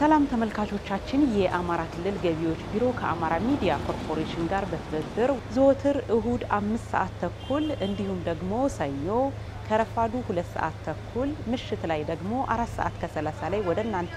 ሰላም ተመልካቾቻችን፣ የአማራ ክልል ገቢዎች ቢሮ ከአማራ ሚዲያ ኮርፖሬሽን ጋር በትብብር ዘወትር እሁድ አምስት ሰዓት ተኩል እንዲሁም ደግሞ ሰኞ ከረፋዱ ሁለት ሰዓት ተኩል ምሽት ላይ ደግሞ አራት ሰዓት ከሰላሳ ላይ ወደ እናንተ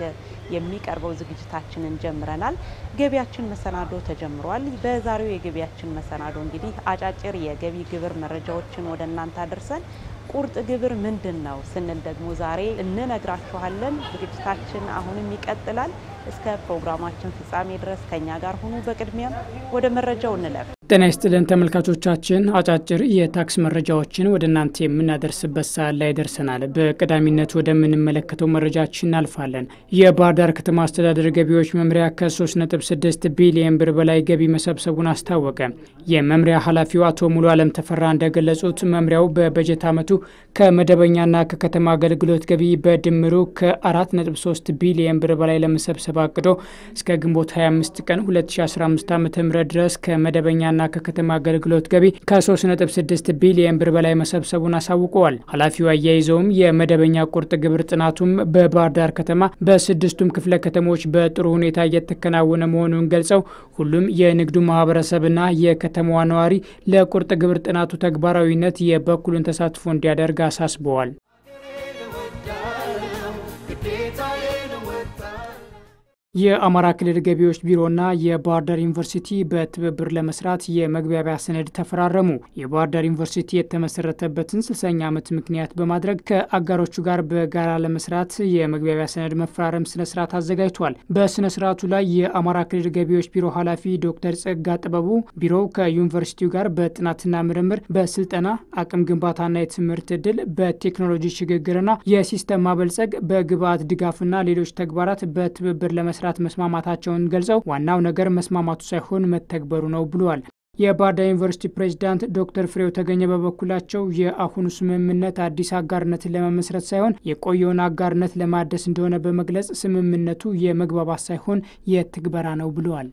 የሚቀርበው ዝግጅታችንን ጀምረናል። ገቢያችን መሰናዶ ተጀምሯል። በዛሬው የገቢያችን መሰናዶ እንግዲህ አጫጭር የገቢ ግብር መረጃዎችን ወደ እናንተ አድርሰን ቁርጥ ግብር ምንድን ነው ስንል ደግሞ ዛሬ እንነግራችኋለን። ዝግጅታችን አሁንም ይቀጥላል። እስከ ፕሮግራማችን ፍጻሜ ድረስ ከኛ ጋር ሁኑ። በቅድሚያም ወደ መረጃው እንለፍ። ጤና ይስጥልን ተመልካቾቻችን፣ አጫጭር የታክስ መረጃዎችን ወደ እናንተ የምናደርስበት ሰዓት ላይ ደርሰናል። በቀዳሚነት ወደምንመለከተው መረጃችን እናልፋለን። የባህር ዳር ከተማ አስተዳደር ገቢዎች መምሪያ ከ3.6 ቢሊየን ብር በላይ ገቢ መሰብሰቡን አስታወቀ። የመምሪያ ኃላፊው አቶ ሙሉ አለም ተፈራ እንደገለጹት መምሪያው በበጀት ዓመቱ ከመደበኛና ከከተማ አገልግሎት ገቢ በድምሩ ከ4.3 ቢሊየን ብር በላይ ለመሰብሰብ አቅዶ እስከ ግንቦት 25 ቀን 2015 ዓ ም ድረስ ከመደበኛና ከከተማ አገልግሎት ገቢ ከ3.6 ቢሊየን ብር በላይ መሰብሰቡን አሳውቀዋል። ኃላፊው አያይዘውም የመደበኛ ቁርጥ ግብር ጥናቱም በባህር ዳር ከተማ በስድስቱም ክፍለ ከተሞች በጥሩ ሁኔታ እየተከናወነ መሆኑን ገልጸው ሁሉም የንግዱ ማህበረሰብና የከተማዋ ነዋሪ ለቁርጥ ግብር ጥናቱ ተግባራዊነት የበኩሉን ተሳትፎ እንዲያደርግ አሳስበዋል። የአማራ ክልል ገቢዎች ቢሮና የባህር ዳር ዩኒቨርሲቲ በትብብር ለመስራት የመግባቢያ ሰነድ ተፈራረሙ። የባህር ዳር ዩኒቨርሲቲ የተመሰረተበትን ስልሳኛ ዓመት ምክንያት በማድረግ ከአጋሮቹ ጋር በጋራ ለመስራት የመግባቢያ ሰነድ መፈራረም ስነ ስርዓት አዘጋጅቷል። በስነ ስርዓቱ ላይ የአማራ ክልል ገቢዎች ቢሮ ኃላፊ ዶክተር ጸጋ ጥበቡ ቢሮው ከዩኒቨርሲቲው ጋር በጥናትና ምርምር፣ በስልጠና አቅም ግንባታና የትምህርት እድል፣ በቴክኖሎጂ ሽግግርና የሲስተም ማበልጸግ፣ በግብአት ድጋፍና ሌሎች ተግባራት በትብብር ለመስራት ለመስራት መስማማታቸውን ገልጸው ዋናው ነገር መስማማቱ ሳይሆን መተግበሩ ነው ብለዋል። የባህር ዳር ዩኒቨርሲቲ ፕሬዚዳንት ዶክተር ፍሬው ተገኘ በበኩላቸው የአሁኑ ስምምነት አዲስ አጋርነትን ለመመስረት ሳይሆን የቆየውን አጋርነት ለማደስ እንደሆነ በመግለጽ ስምምነቱ የመግባባት ሳይሆን የትግበራ ነው ብለዋል።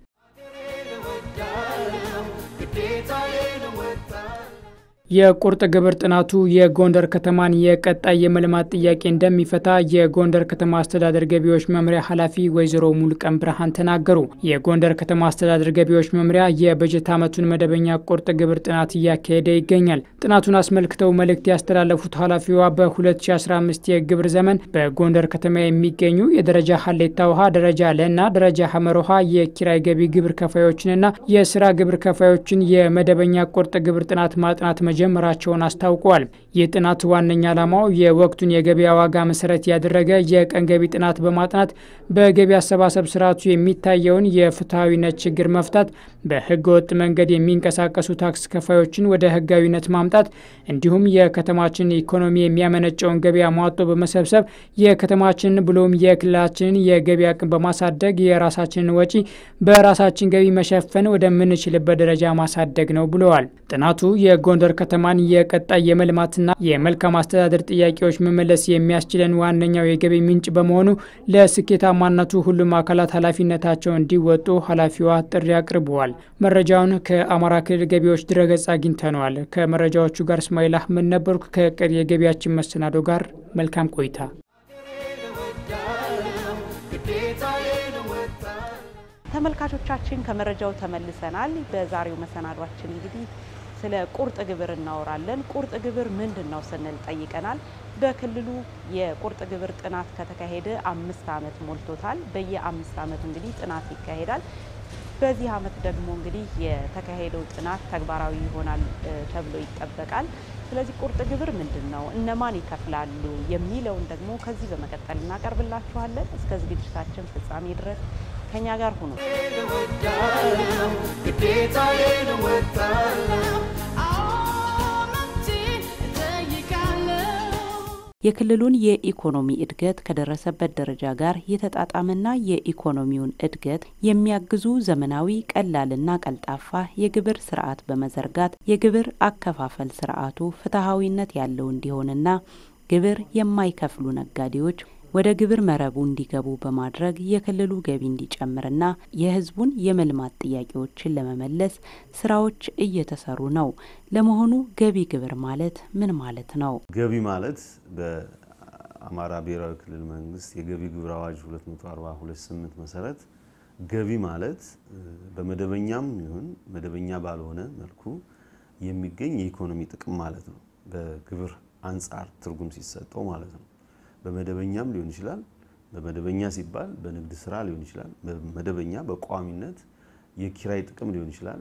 የቁርጥ ግብር ጥናቱ የጎንደር ከተማን የቀጣይ የመልማት ጥያቄ እንደሚፈታ የጎንደር ከተማ አስተዳደር ገቢዎች መምሪያ ኃላፊ ወይዘሮ ሙልቀን ብርሃን ተናገሩ። የጎንደር ከተማ አስተዳደር ገቢዎች መምሪያ የበጀት ዓመቱን መደበኛ ቁርጥ ግብር ጥናት እያካሄደ ይገኛል። ጥናቱን አስመልክተው መልእክት ያስተላለፉት ኃላፊዋ በ2015 የግብር ዘመን በጎንደር ከተማ የሚገኙ የደረጃ ሀሌታ ውሃ፣ ደረጃ ለና ደረጃ ሀመር ውሃ የኪራይ ገቢ ግብር ከፋዮችንና የስራ ግብር ከፋዮችን የመደበኛ ቁርጥ ግብር ጥናት ማጥናት መጀ መጀመራቸውን አስታውቋል። ይህ ጥናት ዋነኛ ዓላማው የወቅቱን የገበያ ዋጋ መሰረት ያደረገ የቀን ገቢ ጥናት በማጥናት በገቢ አሰባሰብ ስርዓቱ የሚታየውን የፍትሐዊነት ችግር መፍታት፣ በህገ ወጥ መንገድ የሚንቀሳቀሱ ታክስ ከፋዮችን ወደ ህጋዊነት ማምጣት እንዲሁም የከተማችን ኢኮኖሚ የሚያመነጨውን ገበያ ሟጦ በመሰብሰብ የከተማችንን ብሎም የክልላችንን የገቢ አቅም በማሳደግ የራሳችንን ወጪ በራሳችን ገቢ መሸፈን ወደምንችልበት ደረጃ ማሳደግ ነው ብለዋል። ጥናቱ የጎንደር ከተማን የቀጣይ የመልማትና የመልካም አስተዳደር ጥያቄዎች መመለስ የሚያስችለን ዋነኛው የገቢ ምንጭ በመሆኑ ለስኬታማነቱ ሁሉም አካላት ኃላፊነታቸውን እንዲወጡ ኃላፊዋ ጥሪ አቅርበዋል። መረጃውን ከአማራ ክልል ገቢዎች ድረገጽ አግኝተነዋል። ከመረጃዎቹ ጋር እስማኤል አህመድ ነበርኩ። ከቀሪ የገቢያችን መሰናዶ ጋር መልካም ቆይታ። ተመልካቾቻችን ከመረጃው ተመልሰናል። በዛሬው መሰናዷችን እንግዲህ ስለ ቁርጥ ግብር እናወራለን። ቁርጥ ግብር ምንድን ነው ስንል ጠይቀናል። በክልሉ የቁርጥ ግብር ጥናት ከተካሄደ አምስት ዓመት ሞልቶታል። በየአምስት ዓመቱ እንግዲህ ጥናት ይካሄዳል። በዚህ ዓመት ደግሞ እንግዲህ የተካሄደው ጥናት ተግባራዊ ይሆናል ተብሎ ይጠበቃል። ስለዚህ ቁርጥ ግብር ምንድን ነው፣ እነማን ይከፍላሉ የሚለውን ደግሞ ከዚህ በመቀጠል እናቀርብላችኋለን። እስከ ዝግጅታችን ፍጻሜ ድረስ ከኛ ጋር ሁኑ። የክልሉን የኢኮኖሚ እድገት ከደረሰበት ደረጃ ጋር የተጣጣመና የኢኮኖሚውን እድገት የሚያግዙ ዘመናዊ ቀላልና ቀልጣፋ የግብር ስርዓት በመዘርጋት የግብር አከፋፈል ስርዓቱ ፍትሐዊነት ያለው እንዲሆንና ግብር የማይከፍሉ ነጋዴዎች ወደ ግብር መረቡ እንዲገቡ በማድረግ የክልሉ ገቢ እንዲጨምርና የህዝቡን የመልማት ጥያቄዎችን ለመመለስ ስራዎች እየተሰሩ ነው። ለመሆኑ ገቢ ግብር ማለት ምን ማለት ነው? ገቢ ማለት በአማራ ብሔራዊ ክልል መንግስት የገቢ ግብር አዋጅ 2428 መሰረት ገቢ ማለት በመደበኛም ይሁን መደበኛ ባልሆነ መልኩ የሚገኝ የኢኮኖሚ ጥቅም ማለት ነው። በግብር አንጻር ትርጉም ሲሰጠው ማለት ነው። በመደበኛም ሊሆን ይችላል። በመደበኛ ሲባል በንግድ ስራ ሊሆን ይችላል። መደበኛ በቋሚነት የኪራይ ጥቅም ሊሆን ይችላል።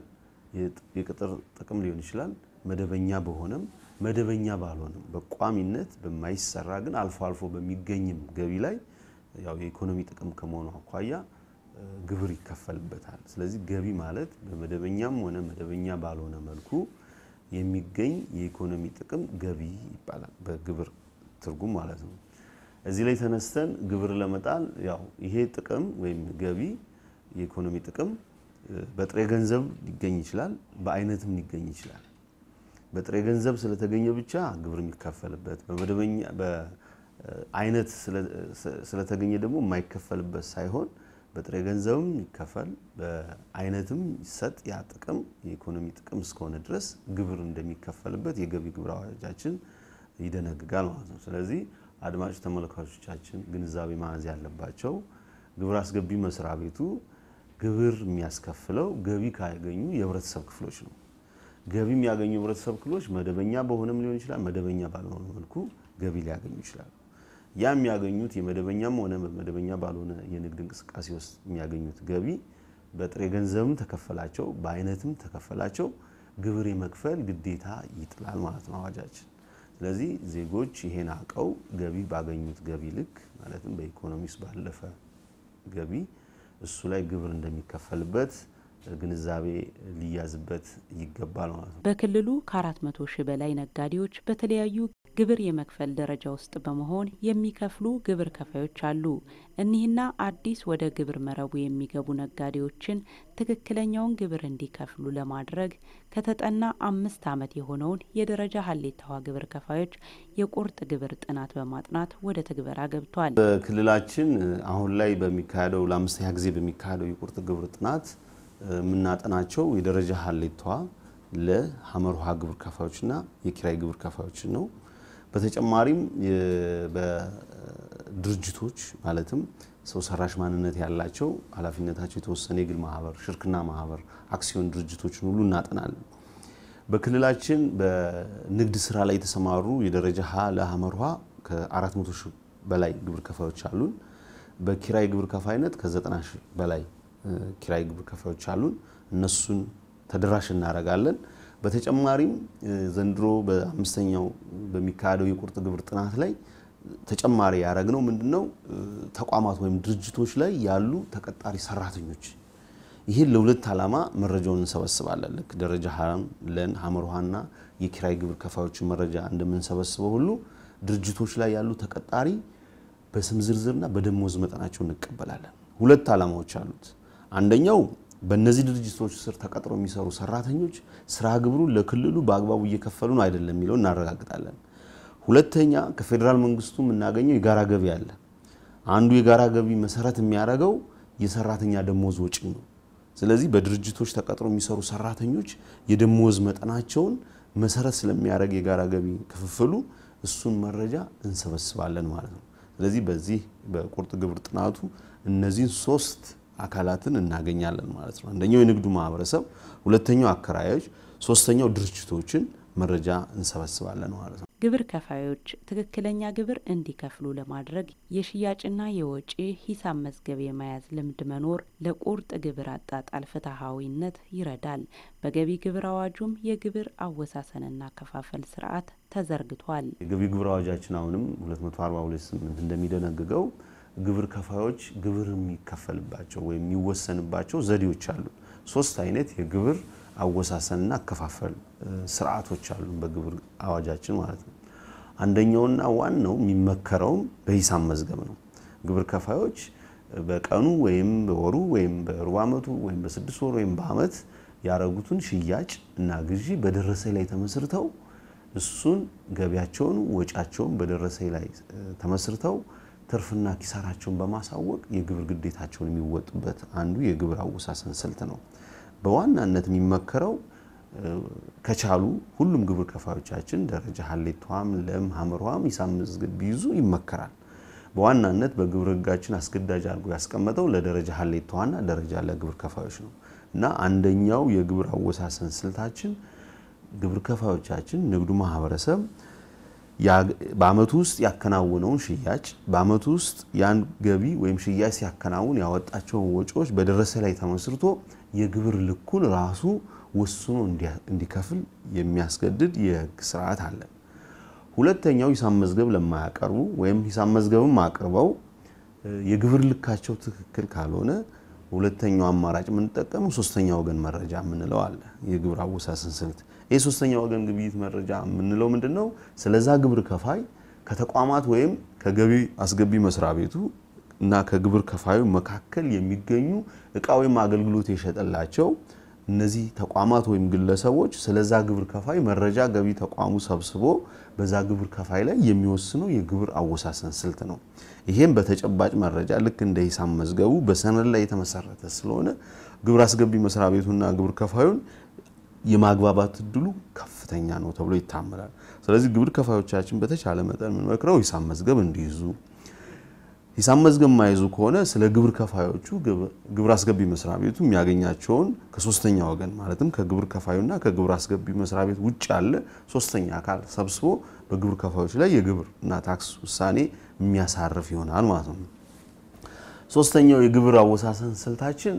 የቅጥር ጥቅም ሊሆን ይችላል። መደበኛ በሆነም መደበኛ ባልሆነም በቋሚነት በማይሰራ ግን አልፎ አልፎ በሚገኝም ገቢ ላይ ያው የኢኮኖሚ ጥቅም ከመሆኑ አኳያ ግብር ይከፈልበታል። ስለዚህ ገቢ ማለት በመደበኛም ሆነ መደበኛ ባልሆነ መልኩ የሚገኝ የኢኮኖሚ ጥቅም ገቢ ይባላል፣ በግብር ትርጉም ማለት ነው። እዚህ ላይ ተነስተን ግብር ለመጣል ያው ይሄ ጥቅም ወይም ገቢ የኢኮኖሚ ጥቅም በጥሬ ገንዘብ ሊገኝ ይችላል፣ በአይነትም ሊገኝ ይችላል። በጥሬ ገንዘብ ስለተገኘ ብቻ ግብር የሚከፈልበት በመደበኛ በአይነት ስለተገኘ ደግሞ የማይከፈልበት ሳይሆን በጥሬ ገንዘብም ይከፈል በአይነትም ይሰጥ ያ ጥቅም የኢኮኖሚ ጥቅም እስከሆነ ድረስ ግብር እንደሚከፈልበት የገቢ ግብር አዋጃችን ይደነግጋል ማለት ነው። ስለዚህ አድማጭ ተመልካቾቻችን ግንዛቤ መያዝ ያለባቸው ግብር አስገቢ መስሪያ ቤቱ ግብር የሚያስከፍለው ገቢ ካገኙ የህብረተሰብ ክፍሎች ነው። ገቢ የሚያገኙ የህብረተሰብ ክፍሎች መደበኛ በሆነም ሊሆን ይችላል፣ መደበኛ ባልሆነ መልኩ ገቢ ሊያገኙ ይችላሉ። ያ የሚያገኙት የመደበኛም ሆነ መደበኛ ባልሆነ የንግድ እንቅስቃሴ ውስጥ የሚያገኙት ገቢ በጥሬ ገንዘብም ተከፈላቸው፣ በአይነትም ተከፈላቸው ግብር የመክፈል ግዴታ ይጥላል ማለት ነው አዋጃችን። ስለዚህ ዜጎች ይሄን አውቀው ገቢ ባገኙት ገቢ ልክ ማለትም በኢኮኖሚስ ባለፈ ገቢ እሱ ላይ ግብር እንደሚከፈልበት ግንዛቤ ሊያዝበት ይገባል ማለት ነው። በክልሉ ከአራት መቶ ሺህ በላይ ነጋዴዎች በተለያዩ ግብር የመክፈል ደረጃ ውስጥ በመሆን የሚከፍሉ ግብር ከፋዮች አሉ። እኒህና አዲስ ወደ ግብር መረቡ የሚገቡ ነጋዴዎችን ትክክለኛውን ግብር እንዲከፍሉ ለማድረግ ከተጠና አምስት ዓመት የሆነውን የደረጃ ሀሌታዋ ግብር ከፋዮች የቁርጥ ግብር ጥናት በማጥናት ወደ ትግበራ ገብቷል። በክልላችን አሁን ላይ በሚካሄደው ለአምስተኛ ጊዜ በሚካሄደው የቁርጥ ግብር ጥናት የምናጠናቸው የደረጃ ሀሌታዋ ለሀመር ውሃ ግብር ከፋዮችና የኪራይ ግብር ከፋዮችን ነው። በተጨማሪም በድርጅቶች ማለትም ሰው ሰራሽ ማንነት ያላቸው ኃላፊነታቸው የተወሰነ የግል ማህበር፣ ሽርክና ማህበር፣ አክሲዮን ድርጅቶችን ሁሉ እናጠናለን። በክልላችን በንግድ ስራ ላይ የተሰማሩ የደረጃ ሀ ሀ ከ400 ሺህ በላይ ግብር ከፋዮች አሉን። በኪራይ ግብር ከፋይነት ከ90 ሺህ በላይ ኪራይ ግብር ከፋዮች አሉን። እነሱን ተደራሽ እናደርጋለን። በተጨማሪም ዘንድሮ በአምስተኛው በሚካሄደው የቁርጥ ግብር ጥናት ላይ ተጨማሪ ያደረግነው ምንድነው ተቋማት ወይም ድርጅቶች ላይ ያሉ ተቀጣሪ ሰራተኞች ይህን ለሁለት ዓላማ መረጃውን እንሰበስባለን። ልክ ደረጃ ሀም ለን ሀመር ውሃና የኪራይ ግብር ከፋዮችን መረጃ እንደምንሰበስበው ሁሉ ድርጅቶች ላይ ያሉ ተቀጣሪ በስም ዝርዝርና በደሞዝ መጠናቸው እንቀበላለን። ሁለት ዓላማዎች አሉት። አንደኛው በእነዚህ ድርጅቶች ስር ተቀጥሮ የሚሰሩ ሰራተኞች ስራ ግብሩን ለክልሉ በአግባቡ እየከፈሉ ነው አይደለም የሚለው እናረጋግጣለን። ሁለተኛ ከፌዴራል መንግስቱ የምናገኘው የጋራ ገቢ አለ። አንዱ የጋራ ገቢ መሰረት የሚያደርገው የሰራተኛ ደሞዝ ወጪ ነው። ስለዚህ በድርጅቶች ተቀጥሮ የሚሰሩ ሰራተኞች የደሞዝ መጠናቸውን መሰረት ስለሚያደርግ የጋራ ገቢ ክፍፍሉ እሱን መረጃ እንሰበስባለን ማለት ነው። ስለዚህ በዚህ በቁርጥ ግብር ጥናቱ እነዚህን ሶስት አካላትን እናገኛለን ማለት ነው። አንደኛው የንግዱ ማህበረሰብ፣ ሁለተኛው አከራዮች፣ ሶስተኛው ድርጅቶችን መረጃ እንሰበስባለን ማለት ነው። ግብር ከፋዮች ትክክለኛ ግብር እንዲከፍሉ ለማድረግ የሽያጭና የወጪ ሂሳብ መዝገብ የመያዝ ልምድ መኖር ለቁርጥ ግብር አጣጣል ፍትሐዊነት ይረዳል። በገቢ ግብር አዋጁም የግብር አወሳሰንና አከፋፈል ስርዓት ተዘርግቷል። የገቢ ግብር አዋጃችን አሁንም 2428 እንደሚደነግገው ግብር ከፋዮች ግብር የሚከፈልባቸው ወይም የሚወሰንባቸው ዘዴዎች አሉ። ሶስት አይነት የግብር አወሳሰንና አከፋፈል ስርዓቶች አሉ በግብር አዋጃችን ማለት ነው። አንደኛውና ዋናው የሚመከረውም በሂሳብ መዝገብ ነው። ግብር ከፋዮች በቀኑ ወይም በወሩ ወይም በሩብ ዓመቱ ወይም በስድስት ወር ወይም በዓመት ያረጉትን ሽያጭ እና ግዢ በደረሰኝ ላይ ተመስርተው እሱን ገቢያቸውን ወጫቸውን በደረሰኝ ላይ ተመስርተው ትርፍና ኪሳራቸውን በማሳወቅ የግብር ግዴታቸውን የሚወጡበት አንዱ የግብር አወሳሰን ስልት ነው። በዋናነት የሚመከረው ከቻሉ ሁሉም ግብር ከፋዮቻችን ደረጃ ሀሌቷም ለም ሀምሯም ሂሳብ መዝገብ ቢይዙ ይመከራል። በዋናነት በግብር ሕጋችን አስገዳጅ አድርጎ ያስቀመጠው ለደረጃ ሀሌቷና ደረጃ ለግብር ከፋዮች ነው እና አንደኛው የግብር አወሳሰን ስልታችን ግብር ከፋዮቻችን ንግዱ ማህበረሰብ በአመቱ ውስጥ ያከናወነውን ሽያጭ በአመቱ ውስጥ ያን ገቢ ወይም ሽያጭ ሲያከናውን ያወጣቸውን ወጪዎች በደረሰ ላይ ተመስርቶ የግብር ልኩን ራሱ ወስኖ እንዲከፍል የሚያስገድድ የህግ ስርዓት አለ። ሁለተኛው ሂሳብ መዝገብ ለማያቀርቡ ወይም ሂሳብ መዝገብም አቅርበው የግብር ልካቸው ትክክል ካልሆነ ሁለተኛው አማራጭ የምንጠቀመው ሶስተኛ ወገን መረጃ የምንለው አለ። የግብር አወሳሰን ስልት የሶስተኛ ወገን ግብይት መረጃ የምንለው ምንድን ነው? ስለዛ ግብር ከፋይ ከተቋማት ወይም ከገቢ አስገቢ መስሪያ ቤቱ እና ከግብር ከፋዩ መካከል የሚገኙ እቃ ወይም አገልግሎት የሸጠላቸው እነዚህ ተቋማት ወይም ግለሰቦች ስለዛ ግብር ከፋይ መረጃ ገቢ ተቋሙ ሰብስቦ በዛ ግብር ከፋይ ላይ የሚወስነው የግብር አወሳሰን ስልት ነው። ይሄም በተጨባጭ መረጃ ልክ እንደ ሂሳብ መዝገቡ በሰነድ ላይ የተመሰረተ ስለሆነ ግብር አስገቢ መስሪያ ቤቱና ግብር ከፋዩን የማግባባት እድሉ ከፍተኛ ነው ተብሎ ይታመናል። ስለዚህ ግብር ከፋዮቻችን በተቻለ መጠን የምንመክረው ሂሳብ መዝገብ እንዲይዙ፣ ሂሳብ መዝገብ የማይዙ ከሆነ ስለ ግብር ከፋዮቹ ግብር አስገቢ መስሪያ ቤቱ የሚያገኛቸውን ከሶስተኛ ወገን ማለትም ከግብር ከፋዩና ከግብር አስገቢ መስሪያ ቤት ውጭ ያለ ሶስተኛ አካል ሰብስቦ በግብር ከፋዮች ላይ የግብርና ታክስ ውሳኔ የሚያሳርፍ ይሆናል ማለት ነው። ሶስተኛው የግብር አወሳሰን ስልታችን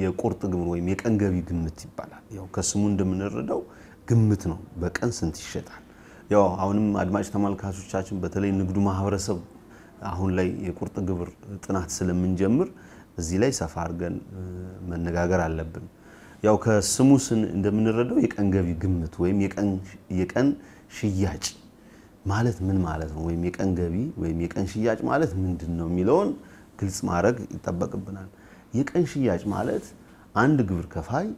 የቁርጥ ግብር ወይም የቀን ገቢ ግምት ይባላል። ያው ከስሙ እንደምንረዳው ግምት ነው፣ በቀን ስንት ይሸጣል። ያው አሁንም አድማጭ ተመልካቾቻችን በተለይ ንግዱ ማህበረሰብ አሁን ላይ የቁርጥ ግብር ጥናት ስለምንጀምር እዚህ ላይ ሰፋ አድርገን መነጋገር አለብን። ያው ከስሙ እንደምንረዳው የቀን ገቢ ግምት ወይም የቀን ሽያጭ ማለት ምን ማለት ነው፣ ወይም የቀን ገቢ ወይም የቀን ሽያጭ ማለት ምንድን ነው የሚለውን ግልጽ ማድረግ ይጠበቅብናል። የቀን ሽያጭ ማለት አንድ ግብር ከፋይ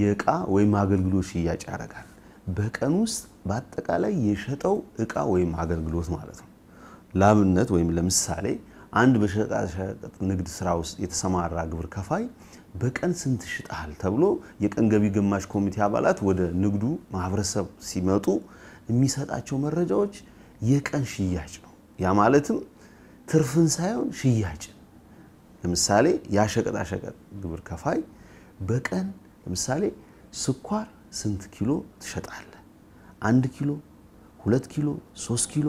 የእቃ ወይም አገልግሎት ሽያጭ ያደርጋል። በቀን ውስጥ በአጠቃላይ የሸጠው እቃ ወይም አገልግሎት ማለት ነው። ለአብነት ወይም ለምሳሌ አንድ በሸቀጣሸቀጥ ንግድ ስራ ውስጥ የተሰማራ ግብር ከፋይ በቀን ስንት ሽጣል ተብሎ የቀን ገቢ ግማሽ ኮሚቴ አባላት ወደ ንግዱ ማህበረሰብ ሲመጡ የሚሰጣቸው መረጃዎች የቀን ሽያጭ ነው። ያ ማለትም ትርፍን ሳይሆን ሽያጭ ለምሳሌ ያ ግብር ከፋይ በቀን ለምሳሌ ስኳር ስንት ኪሎ ትሸጣለ? አንድ ኪሎ፣ ሁለት ኪሎ፣ ሶስት ኪሎ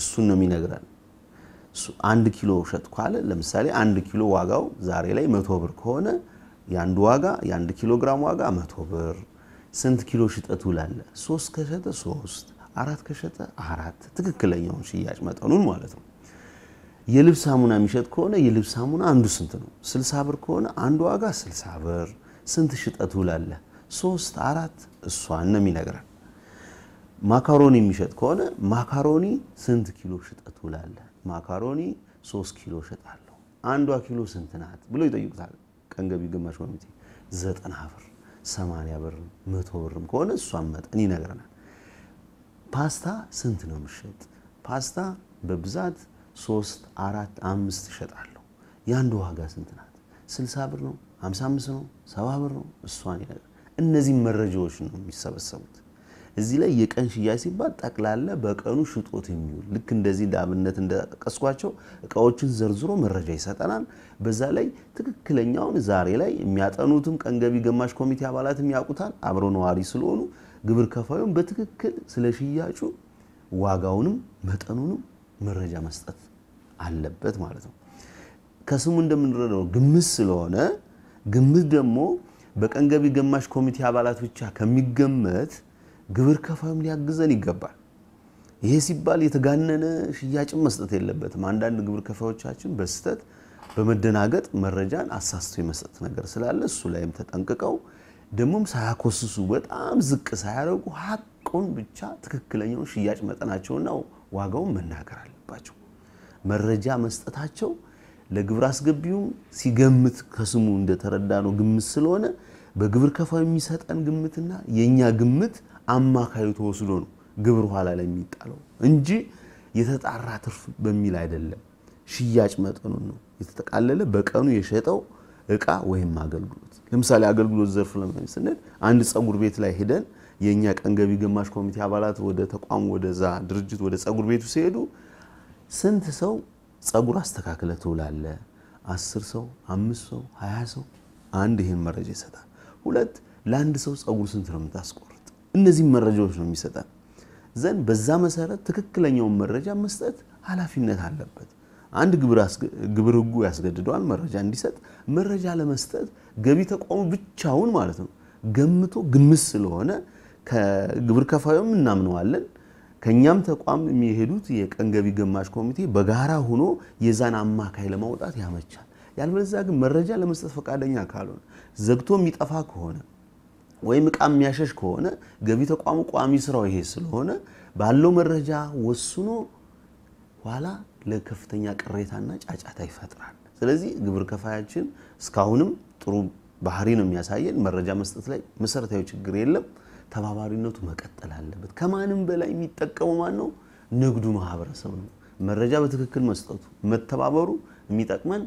እሱን ነው የሚነግረን። አንድ ኪሎ ሸጥኩ አለ። ለምሳሌ አንድ ኪሎ ዋጋው ዛሬ ላይ መቶ ብር ከሆነ የአንዱ ዋጋ የአንድ ኪሎ ግራም ዋጋ መቶ ብር። ስንት ኪሎ ሽጠት ውላለ? ሶስት ከሸጠ ሶስት፣ አራት ከሸጠ አራት። ትክክለኛውን ሽያጭ መጠኑን ማለት ነው። የልብስ ሳሙና የሚሸጥ ከሆነ የልብስ ሳሙና አንዱ ስንት ነው? ስልሳ ብር ከሆነ አንዱ ዋጋ ስልሳ ብር። ስንት ሽጠት ውላለህ? ሶስት አራት እሷን ነው የሚነግረን። ማካሮኒ የሚሸጥ ከሆነ ማካሮኒ ስንት ኪሎ ሽጠት ውላለህ? ማካሮኒ ሶስት ኪሎ ሸጣለሁ። አንዷ ኪሎ ስንት ናት ብሎ ይጠይቁታል። ቀንገቢ ግማሽ ኮሚቴ ዘጠና ብር፣ ሰማንያ ብር፣ መቶ ብርም ከሆነ እሷን መጠን ይነግረናል። ፓስታ ስንት ነው የሚሸጥ ፓስታ በብዛት ሶስት አራት አምስት እሸጣለሁ። የአንዱ ዋጋ ስንት ናት? ስልሳ ብር ነው? ሀምሳ አምስት ነው? ሰባ ብር ነው? እሷን ይነግር። እነዚህ መረጃዎች ነው የሚሰበሰቡት። እዚህ ላይ የቀን ሽያጭ ሲባል ጠቅላላ በቀኑ ሽጦት የሚውል ልክ እንደዚህ እንደ አብነት እንደጠቀስኳቸው እቃዎችን ዘርዝሮ መረጃ ይሰጠናል። በዛ ላይ ትክክለኛውን ዛሬ ላይ የሚያጠኑትም ቀን ገቢ ገማሽ ኮሚቴ አባላትም ያውቁታል፣ አብሮ ነዋሪ ስለሆኑ ግብር ከፋዩም በትክክል ስለ ሽያጩ ዋጋውንም መጠኑንም መረጃ መስጠት አለበት ማለት ነው። ከስሙ እንደምንረዳው ግምት ስለሆነ ግምት ደግሞ በቀን ገቢ ገማሽ ኮሚቴ አባላት ብቻ ከሚገመት ግብር ከፋዩም ሊያግዘን ይገባል። ይሄ ሲባል የተጋነነ ሽያጭን መስጠት የለበትም። አንዳንድ ግብር ከፋዮቻችን በስህተት በመደናገጥ መረጃን አሳስቶ የመስጠት ነገር ስላለ እሱ ላይም ተጠንቅቀው ደግሞም ሳያኮስሱ በጣም ዝቅ ሳያደርጉ ሀቁን ብቻ ትክክለኛውን ሽያጭ መጠናቸውን ነው ዋጋውን መናገር አለባቸው። መረጃ መስጠታቸው ለግብር አስገቢውም ሲገምት ከስሙ እንደተረዳ ነው ግምት ስለሆነ በግብር ከፋዩ የሚሰጠን ግምትና የእኛ ግምት አማካዩ ተወስዶ ነው ግብር ኋላ ላይ የሚጣለው እንጂ የተጣራ ትርፍ በሚል አይደለም። ሽያጭ መጠኑን ነው የተጠቃለለ በቀኑ የሸጠው እቃ ወይም አገልግሎት። ለምሳሌ አገልግሎት ዘርፍ ስንል አንድ ፀጉር ቤት ላይ ሄደን የእኛ ቀን ገቢ ግማሽ ኮሚቴ አባላት ወደ ተቋሙ ወደዛ ድርጅት ወደ ጸጉር ቤቱ ሲሄዱ ስንት ሰው ጸጉር አስተካክለ ትውላለ? አስር ሰው፣ አምስት ሰው፣ ሀያ ሰው። አንድ ይህን መረጃ ይሰጣል። ሁለት ለአንድ ሰው ጸጉር ስንት ነው የምታስቆርጥ? እነዚህም መረጃዎች ነው የሚሰጠን ዘንድ በዛ መሰረት ትክክለኛውን መረጃ መስጠት ኃላፊነት አለበት። አንድ ግብር ህጉ ያስገድደዋል መረጃ እንዲሰጥ። መረጃ ለመስጠት ገቢ ተቋሙ ብቻውን ማለት ነው ገምቶ ግምት ስለሆነ ከግብር ከፋዩም እናምነዋለን። ከእኛም ተቋም የሚሄዱት የቀን ገቢ ግማሽ ኮሚቴ በጋራ ሆኖ የዛን አማካይ ለማውጣት ያመቻል። ያልበለዚያ ግን መረጃ ለመስጠት ፈቃደኛ ካልሆነ ዘግቶ የሚጠፋ ከሆነ ወይም እቃ የሚያሸሽ ከሆነ ገቢ ተቋሙ ቋሚ ስራው ይሄ ስለሆነ ባለው መረጃ ወስኖ ኋላ ለከፍተኛ ቅሬታና ጫጫታ ይፈጥራል። ስለዚህ ግብር ከፋያችን እስካሁንም ጥሩ ባህሪ ነው የሚያሳየን። መረጃ መስጠት ላይ መሰረታዊ ችግር የለም። ተባባሪነቱ መቀጠል አለበት። ከማንም በላይ የሚጠቀሙ ማን ነው? ንግዱ ማህበረሰብ ነው። መረጃ በትክክል መስጠቱ መተባበሩ የሚጠቅመን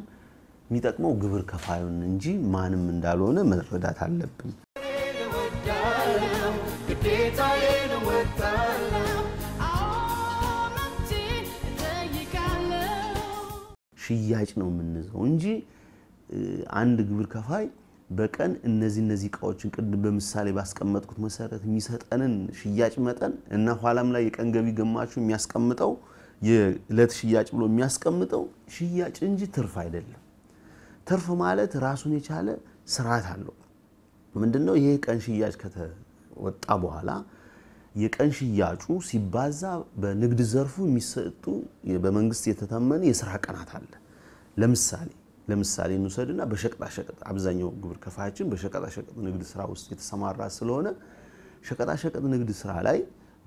የሚጠቅመው ግብር ከፋዩን እንጂ ማንም እንዳልሆነ መረዳት አለብን። ሽያጭ ነው የምንዘው እንጂ አንድ ግብር ከፋይ በቀን እነዚህ እነዚህ እቃዎችን ቅድም በምሳሌ ባስቀመጥኩት መሰረት የሚሰጠንን ሽያጭ መጠን እና ኋላም ላይ የቀን ገቢ ግማሹ የሚያስቀምጠው የዕለት ሽያጭ ብሎ የሚያስቀምጠው ሽያጭ እንጂ ትርፍ አይደለም። ትርፍ ማለት ራሱን የቻለ ስርዓት አለው። ምንድነው ነው ይሄ? ቀን ሽያጭ ከተወጣ በኋላ የቀን ሽያጩ ሲባዛ በንግድ ዘርፉ የሚሰጡ በመንግስት የተተመነ የስራ ቀናት አለ። ለምሳሌ ለምሳሌ እንውሰድና በሸቀጣሸቀጥ አብዛኛው ግብር ከፋያችን በሸቀጣሸቀጥ ንግድ ስራ ውስጥ የተሰማራ ስለሆነ ሸቀጣሸቀጥ ንግድ ስራ ላይ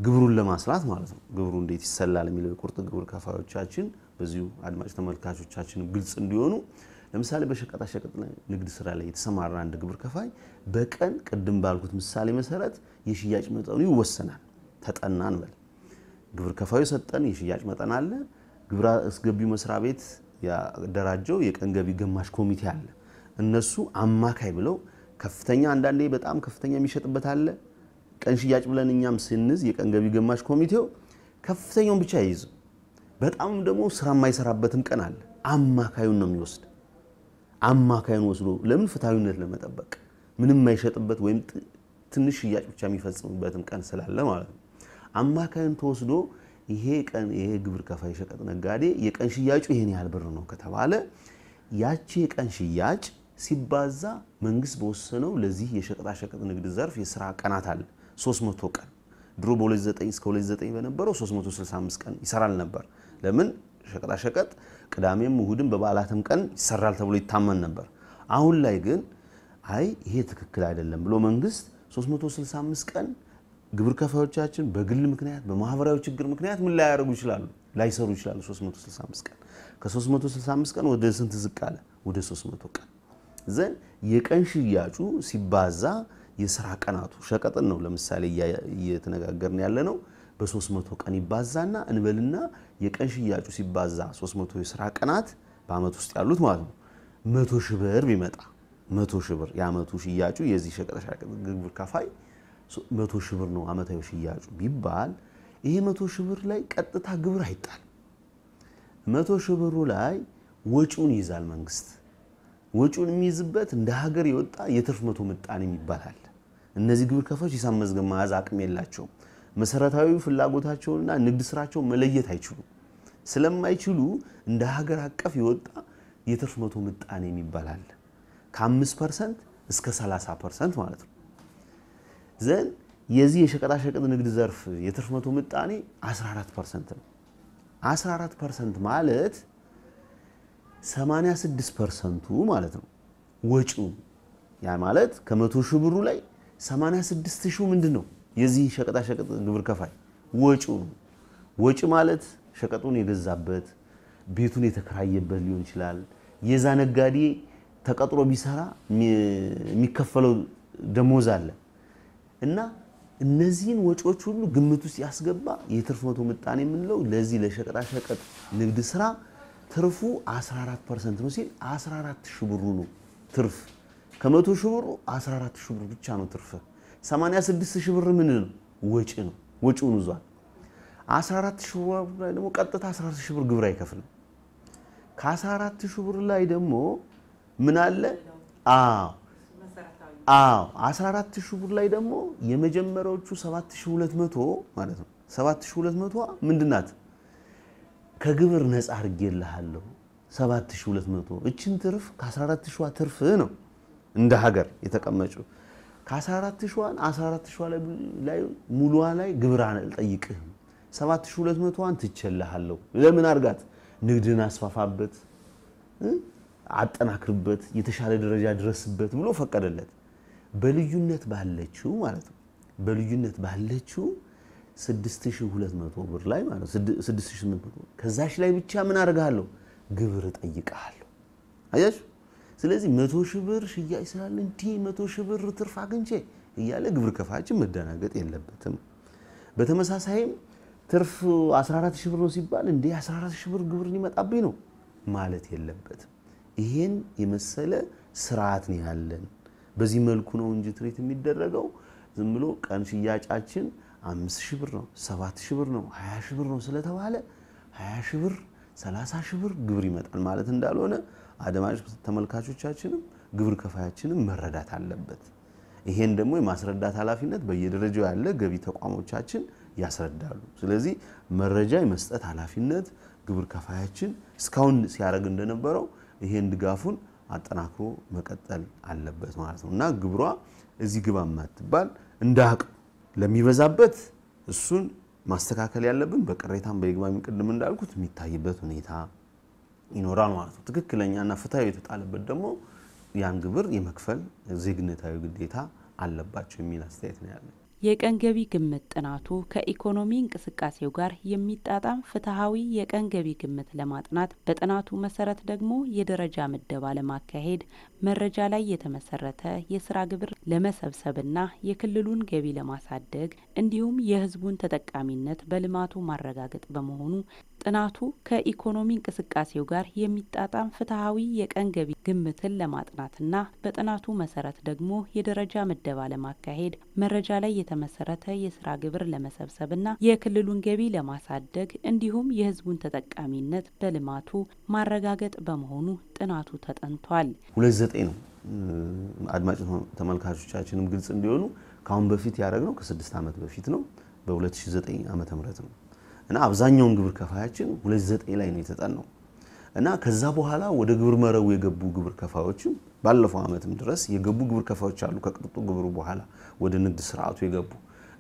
ግብሩን ለማስላት ማለት ነው። ግብሩ እንዴት ይሰላል የሚለው የቁርጥ ግብር ከፋዮቻችን በዚሁ አድማጭ ተመልካቾቻችን ግልጽ እንዲሆኑ ለምሳሌ በሸቀጣሸቀጥ ንግድ ስራ ላይ የተሰማራ አንድ ግብር ከፋይ በቀን ቅድም ባልኩት ምሳሌ መሰረት የሽያጭ መጠኑ ይወሰናል። ተጠናን በል ግብር ከፋዩ ሰጠን የሽያጭ መጠን አለ ግብር አስገቢው መስሪያ ቤት ያደራጀው የቀን ገቢ ኮሚቴ አለ። እነሱ አማካይ ብለው ከፍተኛ አንዳንዴ በጣም ከፍተኛ የሚሸጥበት አለ። ቀን ሽያጭ ብለን እኛም ስንዝ የቀን ገቢ ኮሚቴው ከፍተኛውን ብቻ አይይዝም። በጣም ደግሞ ስራ የማይሰራበትም ቀን አለ። አማካዩን ነው የሚወስድ። አማካዩን ወስዶ ለምን ፍትሐዊነት ለመጠበቅ ምንም የማይሸጥበት ወይም ትንሽ ሽያጭ ብቻ የሚፈጽምበትም ቀን ስላለ ማለት ነው። አማካዩን ተወስዶ ይሄ ቀን ይሄ ግብር ከፋይ ሸቀጥ ነጋዴ የቀን ሽያጩ ይሄን ያህል ብር ነው ከተባለ ያቺ የቀን ሽያጭ ሲባዛ መንግስት በወሰነው ለዚህ የሸቀጣሸቀጥ ንግድ ዘርፍ የስራ ቀናት አለ 300 ቀን ድሮ በ29 እስከ 29 በነበረው 365 ቀን ይሰራል ነበር። ለምን ሸቀጣሸቀጥ ቅዳሜም እሁድም በበዓላትም ቀን ይሰራል ተብሎ ይታመን ነበር። አሁን ላይ ግን አይ ይሄ ትክክል አይደለም ብሎ መንግስት 365 ቀን ግብር ከፋዮቻችን በግል ምክንያት በማህበራዊ ችግር ምክንያት ምን ላያደርጉ ይችላሉ? ላይሰሩ ይችላሉ። 365 ቀን ከ365 ቀን ወደ ስንት ዝቅ አለ? ወደ 300 ቀን ዘን የቀን ሽያጩ ሲባዛ የስራ ቀናቱ ሸቀጥን ነው ለምሳሌ እየተነጋገርን ያለ ነው። በ300 ቀን ይባዛና እንበልና የቀን ሽያጩ ሲባዛ 300 የስራ ቀናት በአመት ውስጥ ያሉት ማለት ነው መቶ ሺህ ብር ቢመጣ መቶ ሺህ ብር የአመቱ ሽያጩ የዚህ ሸቀጣሸቀጥ ግብር ከፋይ መቶ ሺህ ብር ነው አመታዊ ሽያጩ ቢባል ይሄ መቶ ሺህ ብር ላይ ቀጥታ ግብር አይጣል መቶ ሺህ ብሩ ላይ ወጪውን ይይዛል መንግስት። ወጪውን የሚይዝበት እንደ ሀገር የወጣ የትርፍ መቶ ምጣኔ ይባላል። እነዚህ ግብር ከፋዮች ሂሳብ መዝገብ መያዝ አቅም የላቸውም። መሰረታዊ ፍላጎታቸውንና ንግድ ስራቸውን መለየት አይችሉም። ስለማይችሉ እንደ ሀገር አቀፍ የወጣ የትርፍ መቶ ምጣኔ የሚባል አለ። ከ5 ፐርሰንት እስከ 30 ፐርሰንት ማለት ነው። ዘን የዚህ የሸቀጣሸቀጥ ንግድ ዘርፍ የትርፍ መቶ ምጣኔ 14 ፐርሰንት ነው። 14 ፐርሰንት ማለት 86 ፐርሰንቱ ማለት ነው ወጪው። ያ ማለት ከመቶ ሺህ ብሩ ላይ 86 ሺህ ምንድን ነው የዚህ ሸቀጣሸቀጥ ግብር ከፋይ ወጪው ነው። ወጪ ማለት ሸቀጡን የገዛበት ቤቱን የተከራየበት ሊሆን ይችላል። የዛ ነጋዴ ተቀጥሮ ቢሰራ የሚከፈለው ደሞዝ አለ እና እነዚህን ወጪዎች ሁሉ ግምት ውስጥ ያስገባ የትርፍ መቶ ምጣኔ የምንለው ለዚህ ለሸቀጣሸቀጥ ንግድ ስራ ትርፉ 14 ፐርሰንት ነው ሲል 14 ሺህ ብሩ ነው ትርፍ። ከመቶ ሺህ ብሩ 14 ሺህ ብር ብቻ ነው ትርፍ። 86 ሺህ ብር ምን ነው ወጪ ነው፣ ወጪውን ይዟል። 14 ሺህ ብር ላይ ደግሞ ቀጥታ 14 ሺህ ብር ግብር አይከፍልም። ከ14 ሺህ ብር ላይ ደግሞ ምን አለ? አዎ አዎ 14 ሺህ ብር ላይ ደግሞ የመጀመሪያዎቹ 7200 ማለት ነው። 7200 ምንድናት? ከግብር ነፃ አድርጌልሃለሁ 7200 እችን ትርፍ ከ14 ሺዋ ትርፍ ነው እንደ ሀገር የተቀመጨው ከ14 ሺዋን 14 ሺዋ ላይ ሙሉዋ ላይ ግብር አልጠይቅህም 7200ን ትቸልሃለሁ። ለምን አድርጋት? ንግድን አስፋፋበት፣ አጠናክርበት፣ የተሻለ ደረጃ ድረስበት ብሎ ፈቀደለት። በልዩነት ባለችው ማለት ነው በልዩነት ባለችው 6200 ብር ላይ ማለት 6800 ከዛሽ ላይ ብቻ ምን አደርጋለሁ ግብር እጠይቃለሁ። አያችሁ። ስለዚህ መቶ ሺህ ብር ሽያጭ ስላለ እንዲህ መቶ ሺህ ብር ትርፍ አግኝቼ እያለ ግብር ከፋችን መደናገጥ የለበትም። በተመሳሳይም ትርፍ 14 ሺህ ብር ነው ሲባል እንዴ 14 ሺህ ብር ግብር ሊመጣብኝ ነው ማለት የለበትም። ይሄን የመሰለ ስርዓት ነው ያለን። በዚህ መልኩ ነው እንጂ ትሬት የሚደረገው ዝም ብሎ ቀን ሽያጫችን አምስት ሺህ ብር ነው፣ ሰባት ሺህ ብር ነው፣ ሀያ ሺህ ብር ነው ስለተባለ ሀያ ሺህ ብር፣ ሰላሳ ሺህ ብር ግብር ይመጣል ማለት እንዳልሆነ አድማጭ ተመልካቾቻችንም ግብር ከፋያችንም መረዳት አለበት። ይሄን ደግሞ የማስረዳት ኃላፊነት በየደረጃው ያለ ገቢ ተቋሞቻችን ያስረዳሉ። ስለዚህ መረጃ የመስጠት ኃላፊነት ግብር ከፋያችን እስካሁን ሲያደርግ እንደነበረው ይሄን ድጋፉን አጠናክሮ መቀጠል አለበት ማለት ነው እና ግብሯ እዚህ ግባ ማትባል እንደ አቅም ለሚበዛበት እሱን ማስተካከል ያለብን በቅሬታም በይግባኝ ቅድም እንዳልኩት የሚታይበት ሁኔታ ይኖራል ማለት ነው። ትክክለኛና ፍትሐዊ የተጣለበት ደግሞ ያን ግብር የመክፈል ዜግነታዊ ግዴታ አለባቸው የሚል አስተያየት ነው ያለን። የቀን ገቢ ግምት ጥናቱ ከኢኮኖሚ እንቅስቃሴው ጋር የሚጣጣም ፍትሐዊ የቀን ገቢ ግምት ለማጥናት በጥናቱ መሰረት ደግሞ የደረጃ ምደባ ለማካሄድ መረጃ ላይ የተመሰረተ የስራ ግብር ለመሰብሰብና የክልሉን ገቢ ለማሳደግ እንዲሁም የህዝቡን ተጠቃሚነት በልማቱ ማረጋገጥ በመሆኑ ጥናቱ ከኢኮኖሚ እንቅስቃሴው ጋር የሚጣጣም ፍትሐዊ የቀን ገቢ ግምትን ለማጥናትና በጥናቱ መሰረት ደግሞ የደረጃ ምደባ ለማካሄድ መረጃ ላይ የተመሰረተ የስራ ግብር ለመሰብሰብና የክልሉን ገቢ ለማሳደግ እንዲሁም የህዝቡን ተጠቃሚነት በልማቱ ማረጋገጥ በመሆኑ ጥናቱ ተጠንቷል። ሁለት ዘጠኝ ነው። አድማጭ ተመልካቾቻችንም ግልጽ እንዲሆኑ ከአሁን በፊት ነው ከስድስት ዓመት በፊት ነው። በ2009 ዓ ምህረት ነው እና አብዛኛውን ግብር ከፋያችን 29 ላይ ነው የተጠናው እና ከዛ በኋላ ወደ ግብር መረቡ የገቡ ግብር ከፋዮችም ባለፈው ዓመትም ድረስ የገቡ ግብር ከፋዮች አሉ። ከቅርጡ ግብሩ በኋላ ወደ ንግድ ስርዓቱ የገቡ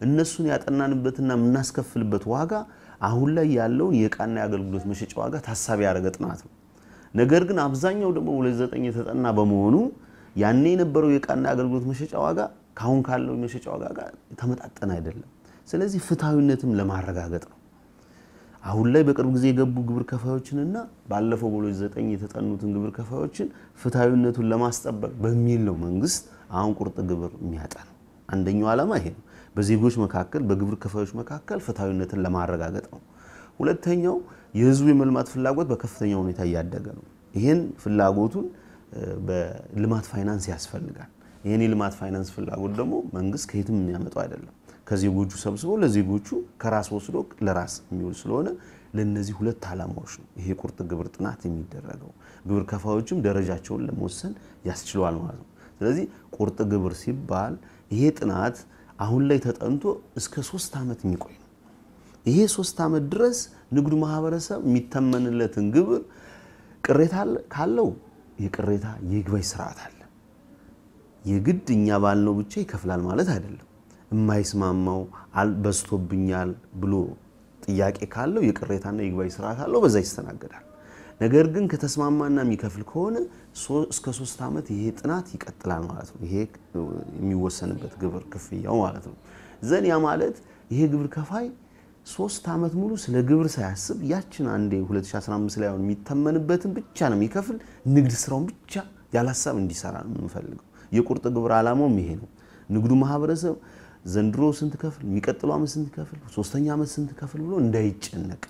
እነሱን ያጠናንበትና የምናስከፍልበት ዋጋ አሁን ላይ ያለውን የቃና የአገልግሎት መሸጫ ዋጋ ታሳቢ ያደረገ ጥናት ነው። ነገር ግን አብዛኛው ደግሞ 29 የተጠና በመሆኑ ያኔ የነበረው የቃና የአገልግሎት መሸጫ ዋጋ ካሁን ካለው የመሸጫ ዋጋ ጋር ተመጣጠን አይደለም። ስለዚህ ፍትሐዊነትም ለማረጋገጥ ነው አሁን ላይ በቅርብ ጊዜ የገቡ ግብር ከፋዮችንና ባለፈው በሁለት ዘጠኝ የተጠኑትን ግብር ከፋዮችን ፍትሐዊነቱን ለማስጠበቅ በሚል ነው መንግስት አሁን ቁርጥ ግብር ነው። አንደኛው ዓላማ ይሄ ነው። በዜጎች መካከል በግብር ከፋዮች መካከል ፍትሐዊነትን ለማረጋገጥ ነው። ሁለተኛው የህዝቡ የመልማት ፍላጎት በከፍተኛ ሁኔታ እያደገ ነው። ይህን ፍላጎቱን በልማት ፋይናንስ ያስፈልጋል። ይህን የልማት ፋይናንስ ፍላጎት ደግሞ መንግስት ከየትም የሚያመጣው አይደለም። ከዜጎቹ ሰብስቦ ለዜጎቹ ከራስ ወስዶ ለራስ የሚውል ስለሆነ ለእነዚህ ሁለት ዓላማዎች ነው ይሄ ቁርጥ ግብር ጥናት የሚደረገው። ግብር ከፋዮችም ደረጃቸውን ለመወሰን ያስችለዋል ማለት ነው። ስለዚህ ቁርጥ ግብር ሲባል ይሄ ጥናት አሁን ላይ ተጠንቶ እስከ ሶስት ዓመት የሚቆይ ነው። ይሄ ሶስት ዓመት ድረስ ንግዱ ማህበረሰብ የሚተመንለትን ግብር ቅሬታ ካለው የቅሬታ የይግባኝ ስርዓት አለ። የግድ እኛ ባልነው ብቻ ይከፍላል ማለት አይደለም። የማይስማማው በዝቶብኛል ብሎ ጥያቄ ካለው የቅሬታና ይግባኝ ስርዓት አለው፣ በዛ ይስተናገዳል። ነገር ግን ከተስማማና የሚከፍል ከሆነ እስከ ሶስት ዓመት ይሄ ጥናት ይቀጥላል ማለት ነው። ይሄ የሚወሰንበት ግብር ክፍያው ማለት ነው። ዘን ያ ማለት ይሄ ግብር ከፋይ ሶስት ዓመት ሙሉ ስለ ግብር ሳያስብ ያችን አንዴ 2015 ላይ አሁን የሚተመንበትን ብቻ ነው የሚከፍል። ንግድ ስራውን ብቻ ያለ ሀሳብ እንዲሰራ ነው የምንፈልገው። የቁርጥ ግብር ዓላማውም ይሄ ነው። ንግዱ ማህበረሰብ ዘንድሮ ስንት ከፍል፣ የሚቀጥለው ዓመት ስንት ከፍል፣ ሶስተኛ ዓመት ስንት ከፍል ብሎ እንዳይጨነቅ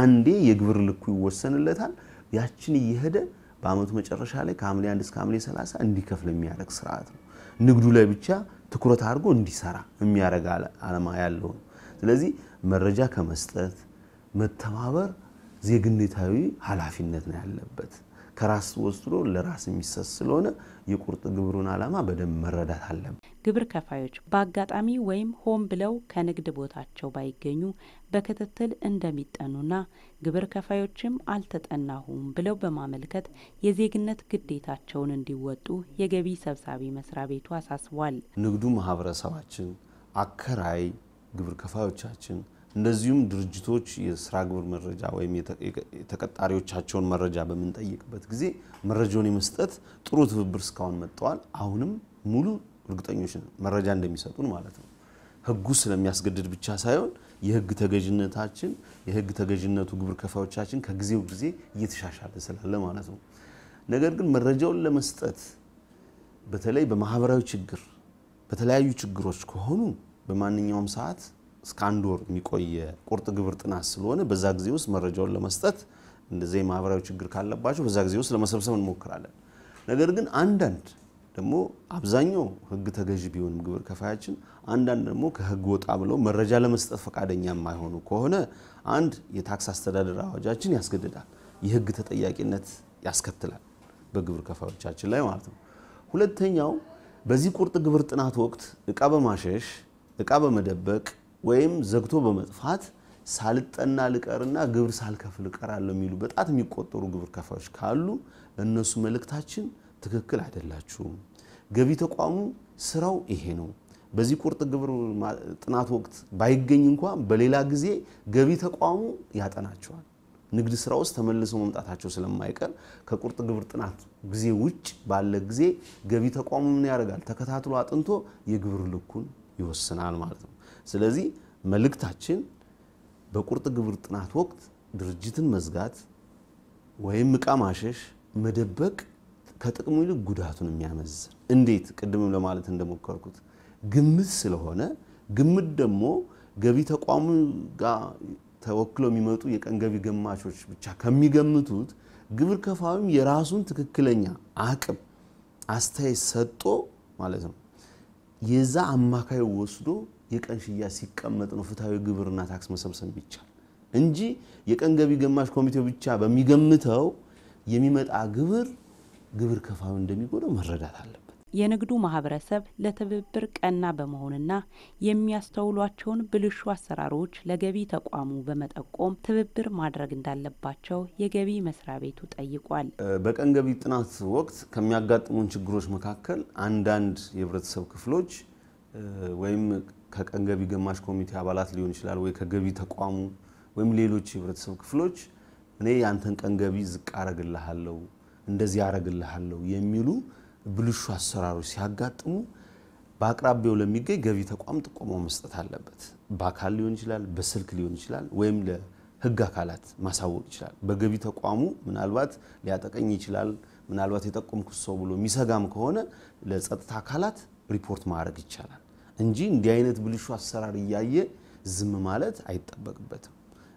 አንዴ የግብር ልኩ ይወሰንለታል። ያችን እየሄደ በአመቱ መጨረሻ ላይ ከሐምሌ አንድ እስከ ሐምሌ 30 እንዲከፍል የሚያደርግ ስርዓት ነው። ንግዱ ላይ ብቻ ትኩረት አድርጎ እንዲሰራ የሚያደርግ አለማ ያለው ነው። ስለዚህ መረጃ ከመስጠት መተባበር ዜግነታዊ ኃላፊነት ነው ያለበት። ከራስ ወስዶ ለራስ የሚሰጥ ስለሆነ የቁርጥ ግብሩን ዓላማ በደንብ መረዳት አለበት። ግብር ከፋዮች በአጋጣሚ ወይም ሆን ብለው ከንግድ ቦታቸው ባይገኙ በክትትል እንደሚጠኑና ግብር ከፋዮችም አልተጠናሁም ብለው በማመልከት የዜግነት ግዴታቸውን እንዲወጡ የገቢ ሰብሳቢ መስሪያ ቤቱ አሳስቧል። ንግዱ ማህበረሰባችን፣ አከራይ ግብር ከፋዮቻችን እንደዚሁም ድርጅቶች የስራ ግብር መረጃ ወይም የተቀጣሪዎቻቸውን መረጃ በምንጠይቅበት ጊዜ መረጃውን የመስጠት ጥሩ ትብብር እስካሁን መጥተዋል። አሁንም ሙሉ እርግጠኞች መረጃ እንደሚሰጡን ማለት ነው። ህጉ ስለሚያስገድድ ብቻ ሳይሆን የህግ ተገዥነታችን የህግ ተገዥነቱ ግብር ከፋዮቻችን ከጊዜው ጊዜ እየተሻሻለ ስላለ ማለት ነው። ነገር ግን መረጃውን ለመስጠት በተለይ በማህበራዊ ችግር በተለያዩ ችግሮች ከሆኑ በማንኛውም ሰዓት እስከ አንድ ወር የሚቆየ ቁርጥ ግብር ጥናት ስለሆነ በዛ ጊዜ ውስጥ መረጃውን ለመስጠት እንደዚህ የማህበራዊ ችግር ካለባቸው በዛ ጊዜ ውስጥ ለመሰብሰብ እንሞክራለን። ነገር ግን አንዳንድ ደግሞ አብዛኛው ህግ ተገዥ ቢሆንም ግብር ከፋያችን አንዳንድ ደግሞ ከህግ ወጣ ብለው መረጃ ለመስጠት ፈቃደኛ የማይሆኑ ከሆነ አንድ የታክስ አስተዳደር አዋጃችን ያስገድዳል። የህግ ተጠያቂነት ያስከትላል በግብር ከፋዮቻችን ላይ ማለት ነው። ሁለተኛው በዚህ ቁርጥ ግብር ጥናት ወቅት እቃ በማሸሽ እቃ በመደበቅ ወይም ዘግቶ በመጥፋት ሳልጠና ልቀርና ግብር ሳልከፍል እቀራለሁ የሚሉ በጣት የሚቆጠሩ ግብር ከፋዮች ካሉ ለእነሱ መልእክታችን ትክክል አይደላችሁም፣ ገቢ ተቋሙ ስራው ይሄ ነው። በዚህ ቁርጥ ግብር ጥናት ወቅት ባይገኝ እንኳን በሌላ ጊዜ ገቢ ተቋሙ ያጠናቸዋል። ንግድ ስራ ውስጥ ተመልሰው መምጣታቸው ስለማይቀር ከቁርጥ ግብር ጥናት ጊዜ ውጭ ባለ ጊዜ ገቢ ተቋሙ ምን ያደርጋል? ተከታትሎ አጥንቶ የግብር ልኩን ይወስናል ማለት ነው። ስለዚህ መልእክታችን በቁርጥ ግብር ጥናት ወቅት ድርጅትን መዝጋት ወይም እቃ ማሸሽ፣ መደበቅ ከጥቅሙ ይልቅ ጉዳቱን የሚያመዝን እንዴት? ቅድምም ለማለት እንደሞከርኩት ግምት ስለሆነ ግምት ደግሞ ገቢ ተቋሙ ጋር ተወክለው የሚመጡ የቀን ገቢ ገማቾች ብቻ ከሚገምቱት ግብር ከፋዊም የራሱን ትክክለኛ አቅም አስተያየት ሰጥቶ ማለት ነው የዛ አማካይ ወስዶ የቀን ሽያጭ ሲቀመጥ ነው ፍትሐዊ ግብርና ታክስ መሰብሰብ ይቻል እንጂ የቀን ገቢ ግማሽ ኮሚቴው ብቻ በሚገምተው የሚመጣ ግብር ግብር ከፋዩ እንደሚጎዳው መረዳት አለበት። የንግዱ ማህበረሰብ ለትብብር ቀና በመሆንና የሚያስተውሏቸውን ብልሹ አሰራሮች ለገቢ ተቋሙ በመጠቆም ትብብር ማድረግ እንዳለባቸው የገቢ መስሪያ ቤቱ ጠይቋል። በቀን ገቢ ጥናት ወቅት ከሚያጋጥሙን ችግሮች መካከል አንዳንድ የህብረተሰብ ክፍሎች ወይም ከቀን ገቢ ግማሽ ኮሚቴ አባላት ሊሆን ይችላል ወይ ከገቢ ተቋሙ ወይም ሌሎች የህብረተሰብ ክፍሎች እኔ ያንተን ቀን ገቢ ዝቅ አረግልሃለሁ እንደዚህ ያደረግልሃለሁ የሚሉ ብልሹ አሰራሮች ሲያጋጥሙ በአቅራቢያው ለሚገኝ ገቢ ተቋም ጥቆማው መስጠት አለበት። በአካል ሊሆን ይችላል፣ በስልክ ሊሆን ይችላል፣ ወይም ለህግ አካላት ማሳወቅ ይችላል። በገቢ ተቋሙ ምናልባት ሊያጠቀኝ ይችላል፣ ምናልባት የጠቆምኩት ሰው ብሎ የሚሰጋም ከሆነ ለጸጥታ አካላት ሪፖርት ማድረግ ይቻላል እንጂ እንዲህ አይነት ብልሹ አሰራር እያየ ዝም ማለት አይጠበቅበትም።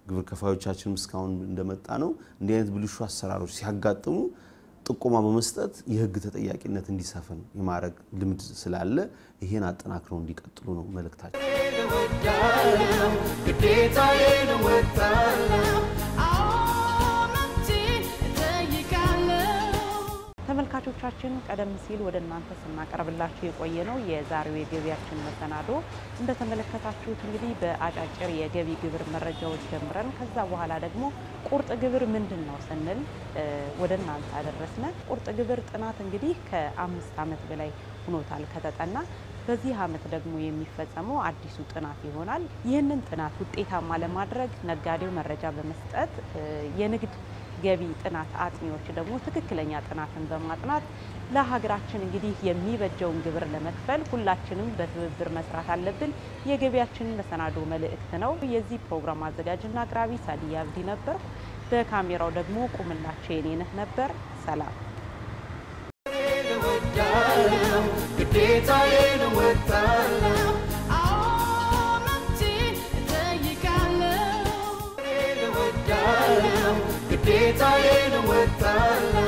ግብር ከፋዮቻችንም እስካሁን እንደመጣ ነው እንዲህ አይነት ብልሹ አሰራሮች ሲያጋጥሙ ጥቆማ በመስጠት የህግ ተጠያቂነት እንዲሰፍን የማድረግ ልምድ ስላለ ይሄን አጠናክረው እንዲቀጥሉ ነው መልእክታቸው። ተመልካቾቻችን ቀደም ሲል ወደ እናንተ ስናቀርብላችሁ የቆየ ነው የዛሬው የገቢያችን መሰናዶ። እንደተመለከታችሁት እንግዲህ በአጫጭር የገቢ ግብር መረጃዎች ጀምረን ከዛ በኋላ ደግሞ ቁርጥ ግብር ምንድን ነው ስንል ወደ እናንተ አደረስነ። ቁርጥ ግብር ጥናት እንግዲህ ከአምስት ዓመት በላይ ሁኖታል ከተጠና በዚህ ዓመት ደግሞ የሚፈጸመው አዲሱ ጥናት ይሆናል። ይህንን ጥናት ውጤታማ ለማድረግ ነጋዴው መረጃ በመስጠት የንግድ ገቢ ጥናት አጥኚዎች ደግሞ ትክክለኛ ጥናትን በማጥናት ለሀገራችን እንግዲህ የሚበጀውን ግብር ለመክፈል ሁላችንም በትብብር መስራት አለብን። የገቢያችን መሰናዶ መልእክት ነው። የዚህ ፕሮግራም አዘጋጅና አቅራቢ ሳዲያ አብዲ ነበር። በካሜራው ደግሞ ቁምላቸው የኔነህ ነበር። ሰላም ግዴታ Detail with the love.